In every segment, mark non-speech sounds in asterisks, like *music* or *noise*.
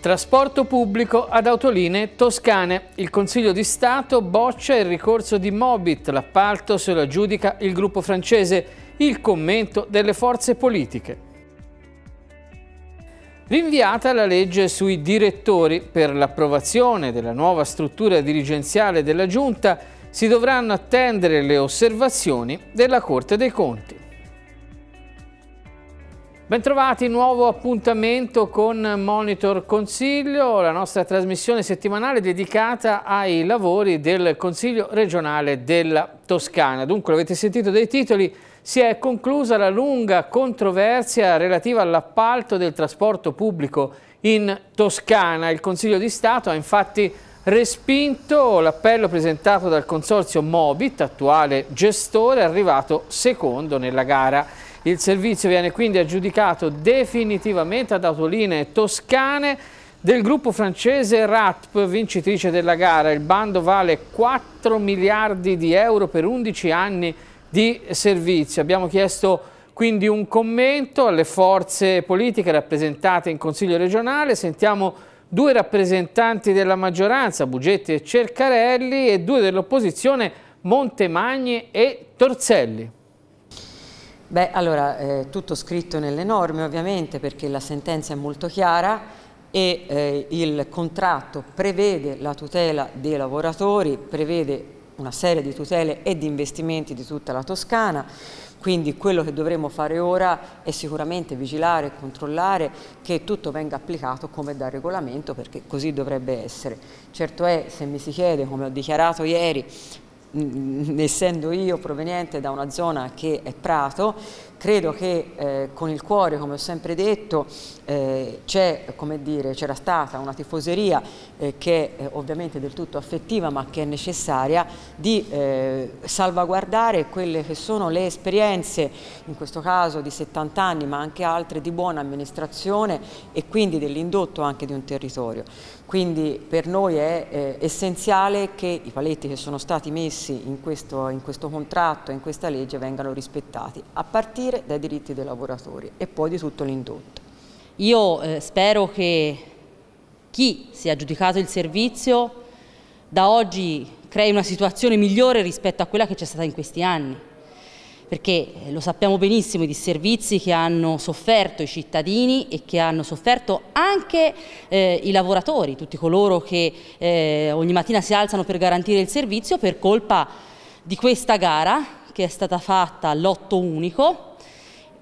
Trasporto pubblico ad autolinee toscane. Il Consiglio di Stato boccia il ricorso di Mobit, l'appalto se lo aggiudica il gruppo francese, il commento delle forze politiche. Rinviata la legge sui direttori per l'approvazione della nuova struttura dirigenziale della Giunta si dovranno attendere le osservazioni della Corte dei Conti. Bentrovati, nuovo appuntamento con Monitor Consiglio, la nostra trasmissione settimanale dedicata ai lavori del Consiglio regionale della Toscana. Dunque, avete sentito dei titoli, si è conclusa la lunga controversia relativa all'appalto del trasporto pubblico in Toscana. Il Consiglio di Stato ha infatti respinto l'appello presentato dal consorzio Mobit, attuale gestore, arrivato secondo nella gara. Il servizio viene quindi aggiudicato definitivamente ad autoline Toscane del gruppo francese RATP, vincitrice della gara. Il bando vale 4 miliardi di euro per 11 anni di servizio. Abbiamo chiesto quindi un commento alle forze politiche rappresentate in Consiglio regionale. Sentiamo due rappresentanti della maggioranza, Bugetti e Cercarelli, e due dell'opposizione, Montemagni e Torzelli. Beh, allora, eh, tutto scritto nelle norme ovviamente perché la sentenza è molto chiara e eh, il contratto prevede la tutela dei lavoratori, prevede una serie di tutele e di investimenti di tutta la Toscana, quindi quello che dovremo fare ora è sicuramente vigilare e controllare che tutto venga applicato come da regolamento perché così dovrebbe essere. Certo è, se mi si chiede, come ho dichiarato ieri, essendo io proveniente da una zona che è Prato, credo che eh, con il cuore, come ho sempre detto, eh, c'era stata una tifoseria eh, che è eh, ovviamente del tutto affettiva ma che è necessaria di eh, salvaguardare quelle che sono le esperienze, in questo caso di 70 anni ma anche altre, di buona amministrazione e quindi dell'indotto anche di un territorio. Quindi per noi è eh, essenziale che i paletti che sono stati messi in questo, in questo contratto, in questa legge, vengano rispettati. A partire partire dai diritti dei lavoratori e poi di tutto l'indotto. Io eh, spero che chi si è aggiudicato il servizio da oggi crei una situazione migliore rispetto a quella che c'è stata in questi anni, perché eh, lo sappiamo benissimo i disservizi che hanno sofferto i cittadini e che hanno sofferto anche eh, i lavoratori, tutti coloro che eh, ogni mattina si alzano per garantire il servizio per colpa di questa gara che è stata fatta all'otto unico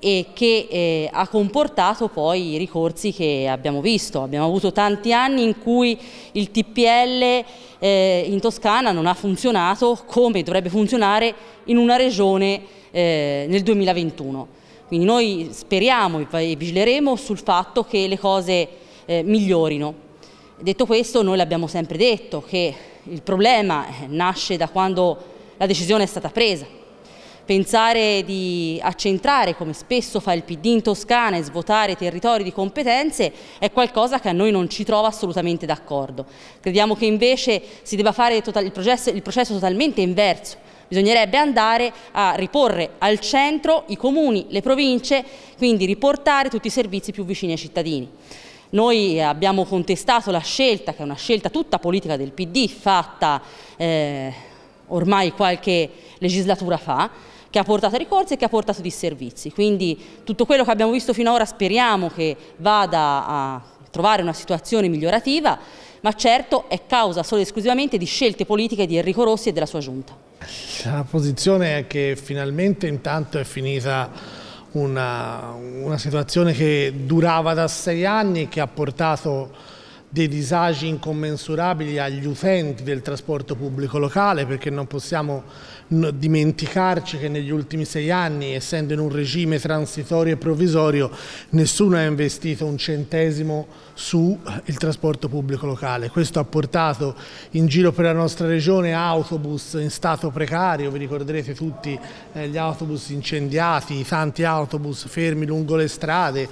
e che eh, ha comportato poi i ricorsi che abbiamo visto. Abbiamo avuto tanti anni in cui il TPL eh, in Toscana non ha funzionato come dovrebbe funzionare in una regione eh, nel 2021. Quindi noi speriamo e vigileremo sul fatto che le cose eh, migliorino. Detto questo, noi l'abbiamo sempre detto che il problema eh, nasce da quando la decisione è stata presa Pensare di accentrare, come spesso fa il PD in Toscana, e svuotare territori di competenze è qualcosa che a noi non ci trova assolutamente d'accordo. Crediamo che invece si debba fare il processo, il processo totalmente inverso, bisognerebbe andare a riporre al centro i comuni, le province, quindi riportare tutti i servizi più vicini ai cittadini. Noi abbiamo contestato la scelta, che è una scelta tutta politica del PD, fatta eh, ormai qualche legislatura fa, che ha portato a ricorsi e che ha portato disservizi. Quindi tutto quello che abbiamo visto finora speriamo che vada a trovare una situazione migliorativa, ma certo è causa solo e esclusivamente di scelte politiche di Enrico Rossi e della sua giunta. La posizione è che finalmente intanto è finita una, una situazione che durava da sei anni, e che ha portato dei disagi incommensurabili agli utenti del trasporto pubblico locale perché non possiamo dimenticarci che negli ultimi sei anni, essendo in un regime transitorio e provvisorio, nessuno ha investito un centesimo sul eh, trasporto pubblico locale. Questo ha portato in giro per la nostra regione autobus in stato precario, vi ricorderete tutti eh, gli autobus incendiati, tanti autobus fermi lungo le strade,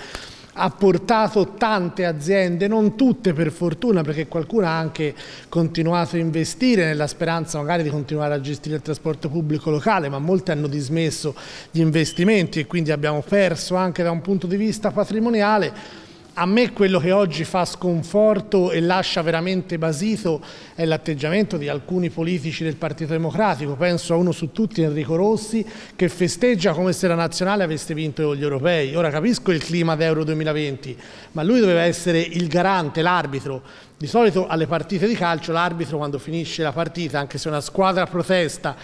ha portato tante aziende, non tutte per fortuna, perché qualcuna ha anche continuato a investire nella speranza magari di continuare a gestire il trasporto pubblico locale, ma molte hanno dismesso gli investimenti e quindi abbiamo perso anche da un punto di vista patrimoniale a me quello che oggi fa sconforto e lascia veramente basito è l'atteggiamento di alcuni politici del Partito Democratico, penso a uno su tutti, Enrico Rossi, che festeggia come se la nazionale avesse vinto gli europei. Ora capisco il clima d'Euro 2020, ma lui doveva essere il garante, l'arbitro. Di solito alle partite di calcio l'arbitro quando finisce la partita, anche se una squadra protesta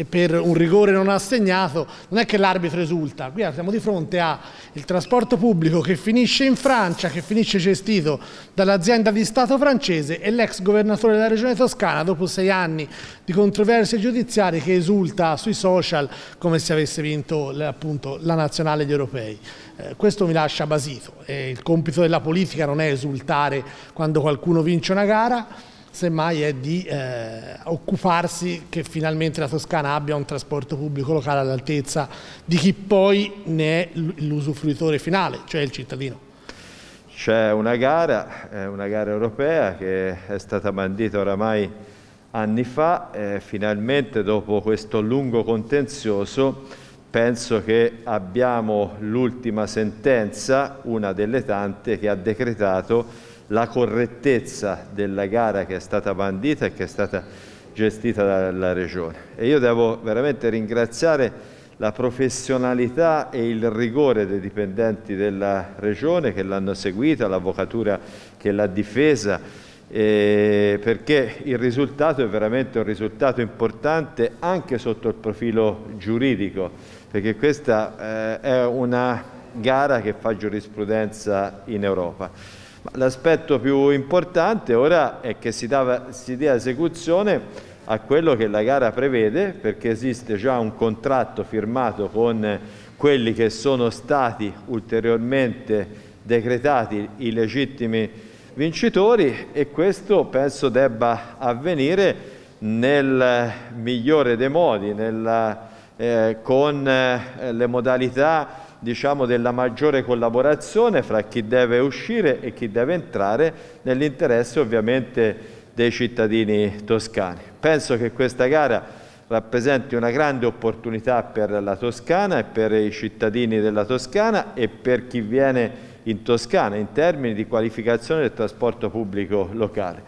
e per un rigore non assegnato, non è che l'arbitro esulta, qui siamo di fronte al trasporto pubblico che finisce in Francia, che finisce gestito dall'azienda di Stato francese e l'ex governatore della regione toscana dopo sei anni di controversie giudiziarie che esulta sui social come se avesse vinto appunto, la nazionale degli europei. Eh, questo mi lascia basito, eh, il compito della politica non è esultare quando qualcuno vince una gara, semmai è di eh, occuparsi che finalmente la Toscana abbia un trasporto pubblico locale all'altezza di chi poi ne è l'usufruitore finale, cioè il cittadino. C'è una gara, eh, una gara europea che è stata bandita oramai anni fa e finalmente dopo questo lungo contenzioso penso che abbiamo l'ultima sentenza, una delle tante, che ha decretato la correttezza della gara che è stata bandita e che è stata gestita dalla Regione. E io devo veramente ringraziare la professionalità e il rigore dei dipendenti della Regione che l'hanno seguita, l'avvocatura che l'ha difesa, eh, perché il risultato è veramente un risultato importante anche sotto il profilo giuridico, perché questa eh, è una gara che fa giurisprudenza in Europa. L'aspetto più importante ora è che si, dava, si dia esecuzione a quello che la gara prevede, perché esiste già un contratto firmato con quelli che sono stati ulteriormente decretati i legittimi vincitori e questo penso debba avvenire nel migliore dei modi, nella, eh, con eh, le modalità diciamo, della maggiore collaborazione fra chi deve uscire e chi deve entrare nell'interesse ovviamente dei cittadini toscani. Penso che questa gara rappresenti una grande opportunità per la Toscana e per i cittadini della Toscana e per chi viene in Toscana in termini di qualificazione del trasporto pubblico locale.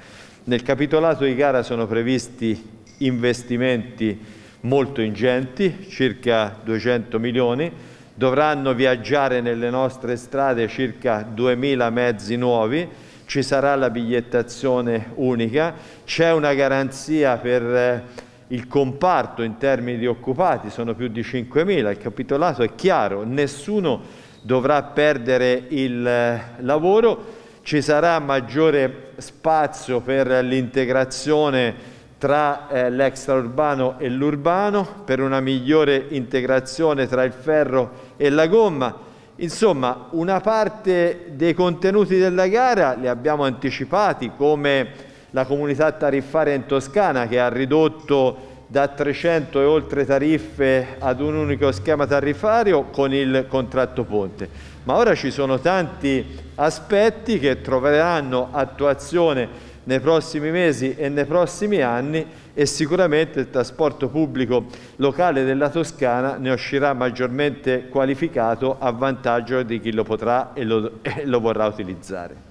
Nel capitolato di gara sono previsti investimenti molto ingenti, circa 200 milioni, dovranno viaggiare nelle nostre strade circa 2.000 mezzi nuovi, ci sarà la bigliettazione unica, c'è una garanzia per eh, il comparto in termini di occupati, sono più di 5.000, il capitolato è chiaro, nessuno dovrà perdere il eh, lavoro, ci sarà maggiore spazio per l'integrazione tra eh, l'extraurbano e l'urbano per una migliore integrazione tra il ferro e la gomma. Insomma, una parte dei contenuti della gara li abbiamo anticipati come la comunità tariffaria in Toscana che ha ridotto da 300 e oltre tariffe ad un unico schema tariffario con il contratto ponte. Ma ora ci sono tanti aspetti che troveranno attuazione nei prossimi mesi e nei prossimi anni e sicuramente il trasporto pubblico locale della Toscana ne uscirà maggiormente qualificato a vantaggio di chi lo potrà e lo, *laughs* e lo vorrà utilizzare.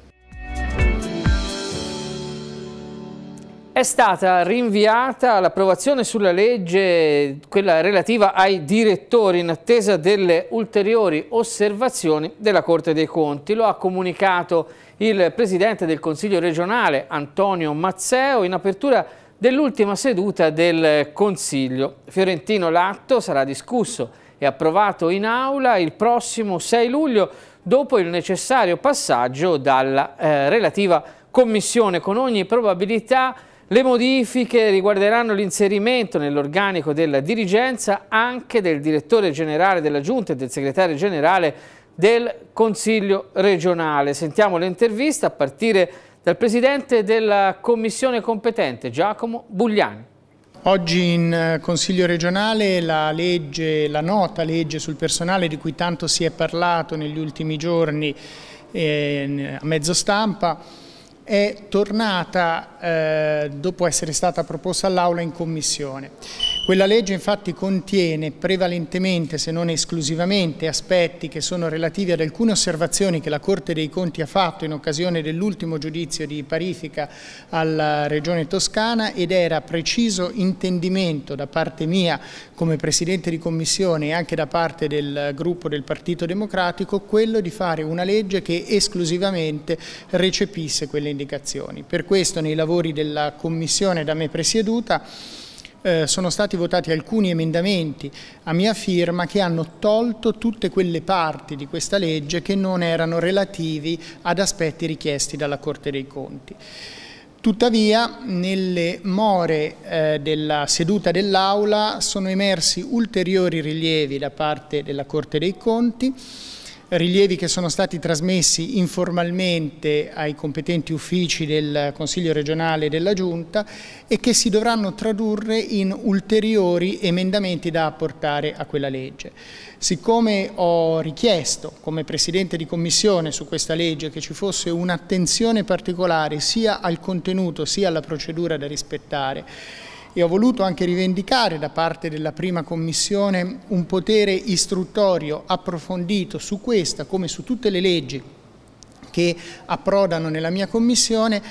È stata rinviata l'approvazione sulla legge, quella relativa ai direttori, in attesa delle ulteriori osservazioni della Corte dei Conti. Lo ha comunicato il Presidente del Consiglio regionale, Antonio Mazzeo, in apertura dell'ultima seduta del Consiglio. Fiorentino Latto sarà discusso e approvato in aula il prossimo 6 luglio, dopo il necessario passaggio dalla eh, relativa Commissione, con ogni probabilità le modifiche riguarderanno l'inserimento nell'organico della dirigenza anche del direttore generale della Giunta e del segretario generale del Consiglio regionale. Sentiamo l'intervista a partire dal presidente della commissione competente Giacomo Bugliani. Oggi in eh, Consiglio regionale la, legge, la nota legge sul personale di cui tanto si è parlato negli ultimi giorni eh, a mezzo stampa è tornata eh, dopo essere stata proposta all'Aula in Commissione. Quella legge infatti contiene prevalentemente, se non esclusivamente, aspetti che sono relativi ad alcune osservazioni che la Corte dei Conti ha fatto in occasione dell'ultimo giudizio di parifica alla Regione Toscana ed era preciso intendimento da parte mia come Presidente di Commissione e anche da parte del gruppo del Partito Democratico quello di fare una legge che esclusivamente recepisse quelle indicazioni. Per questo nei lavori della Commissione da me presieduta eh, sono stati votati alcuni emendamenti a mia firma che hanno tolto tutte quelle parti di questa legge che non erano relativi ad aspetti richiesti dalla Corte dei Conti. Tuttavia, nelle more eh, della seduta dell'Aula sono emersi ulteriori rilievi da parte della Corte dei Conti rilievi che sono stati trasmessi informalmente ai competenti uffici del Consiglio regionale e della Giunta e che si dovranno tradurre in ulteriori emendamenti da apportare a quella legge. Siccome ho richiesto come Presidente di Commissione su questa legge che ci fosse un'attenzione particolare sia al contenuto sia alla procedura da rispettare, e ho voluto anche rivendicare da parte della prima commissione un potere istruttorio approfondito su questa come su tutte le leggi che approdano nella mia commissione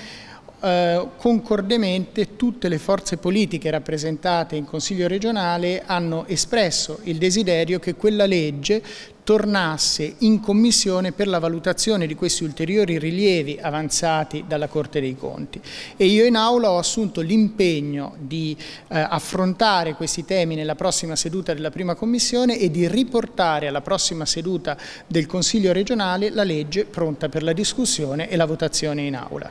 eh, concordemente tutte le forze politiche rappresentate in Consiglio regionale hanno espresso il desiderio che quella legge tornasse in commissione per la valutazione di questi ulteriori rilievi avanzati dalla Corte dei Conti e io in aula ho assunto l'impegno di eh, affrontare questi temi nella prossima seduta della prima commissione e di riportare alla prossima seduta del Consiglio regionale la legge pronta per la discussione e la votazione in aula.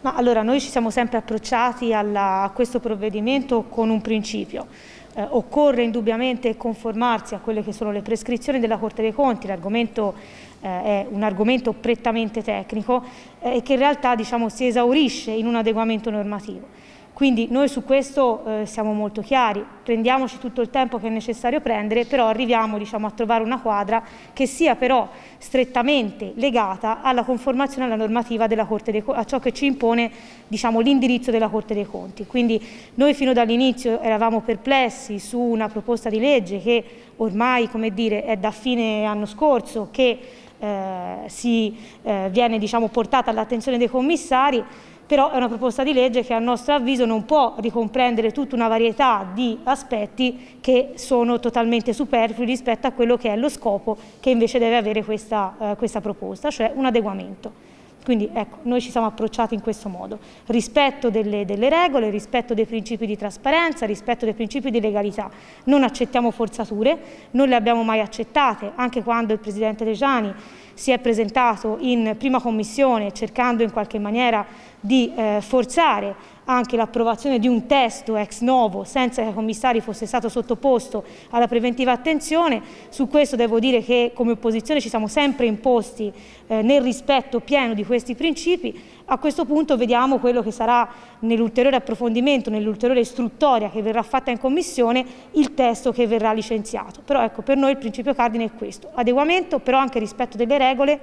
Ma allora noi ci siamo sempre approcciati alla, a questo provvedimento con un principio, eh, occorre indubbiamente conformarsi a quelle che sono le prescrizioni della Corte dei Conti, l'argomento eh, è un argomento prettamente tecnico eh, e che in realtà diciamo, si esaurisce in un adeguamento normativo. Quindi noi su questo eh, siamo molto chiari, prendiamoci tutto il tempo che è necessario prendere, però arriviamo diciamo, a trovare una quadra che sia però strettamente legata alla conformazione alla normativa della Corte dei Conti, a ciò che ci impone diciamo, l'indirizzo della Corte dei Conti. Quindi noi fino dall'inizio eravamo perplessi su una proposta di legge che ormai come dire, è da fine anno scorso, che eh, si eh, viene diciamo, portata all'attenzione dei commissari, però è una proposta di legge che a nostro avviso non può ricomprendere tutta una varietà di aspetti che sono totalmente superflui rispetto a quello che è lo scopo che invece deve avere questa, eh, questa proposta, cioè un adeguamento. Quindi ecco, noi ci siamo approcciati in questo modo, rispetto delle, delle, regole, rispetto dei principi di trasparenza, rispetto dei principi di legalità. Non accettiamo forzature, non le abbiamo mai accettate, anche quando il Presidente Reggiani si è presentato in prima commissione cercando in qualche maniera di eh, forzare anche l'approvazione di un testo ex novo senza che i commissari fosse stato sottoposto alla preventiva attenzione. Su questo devo dire che come opposizione ci siamo sempre imposti eh, nel rispetto pieno di questi principi a questo punto vediamo quello che sarà nell'ulteriore approfondimento, nell'ulteriore istruttoria che verrà fatta in Commissione, il testo che verrà licenziato. Però ecco, per noi il principio cardine è questo, adeguamento però anche rispetto delle regole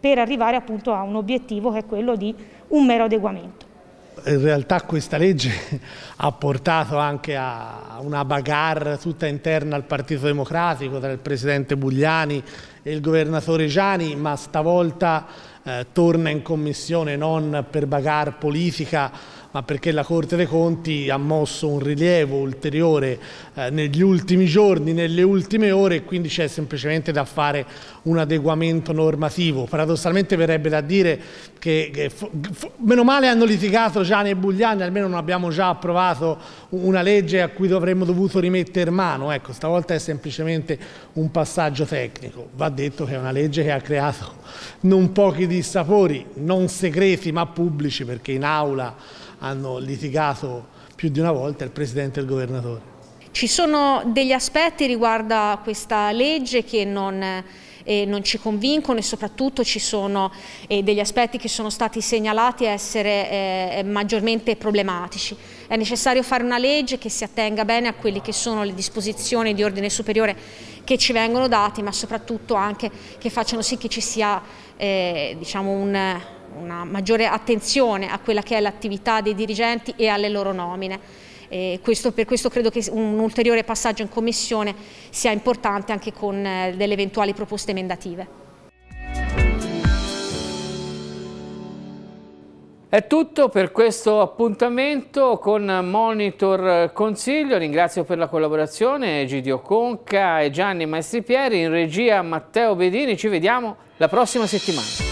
per arrivare appunto a un obiettivo che è quello di un mero adeguamento in realtà questa legge ha portato anche a una bagarre tutta interna al Partito Democratico tra il Presidente Bugliani e il Governatore Gianni, ma stavolta eh, torna in commissione non per bagar politica ma perché la Corte dei Conti ha mosso un rilievo ulteriore eh, negli ultimi giorni, nelle ultime ore e quindi c'è semplicemente da fare un adeguamento normativo. Paradossalmente verrebbe da dire che, che meno male hanno litigato già nei Bugliani, almeno non abbiamo già approvato una legge a cui dovremmo dovuto rimettere mano, ecco, stavolta è semplicemente un passaggio tecnico. Va detto che è una legge che ha creato non pochi dissapori, non segreti ma pubblici perché in aula hanno litigato più di una volta il Presidente e il Governatore. Ci sono degli aspetti riguardo a questa legge che non, eh, non ci convincono e soprattutto ci sono eh, degli aspetti che sono stati segnalati essere eh, maggiormente problematici. È necessario fare una legge che si attenga bene a quelle che sono le disposizioni di ordine superiore che ci vengono date, ma soprattutto anche che facciano sì che ci sia eh, diciamo un una maggiore attenzione a quella che è l'attività dei dirigenti e alle loro nomine. Questo, per questo credo che un ulteriore passaggio in commissione sia importante anche con eh, delle eventuali proposte emendative. È tutto per questo appuntamento con Monitor Consiglio. Ringrazio per la collaborazione Egidio Conca e Gianni Maestri Pieri in regia Matteo Bedini. Ci vediamo la prossima settimana.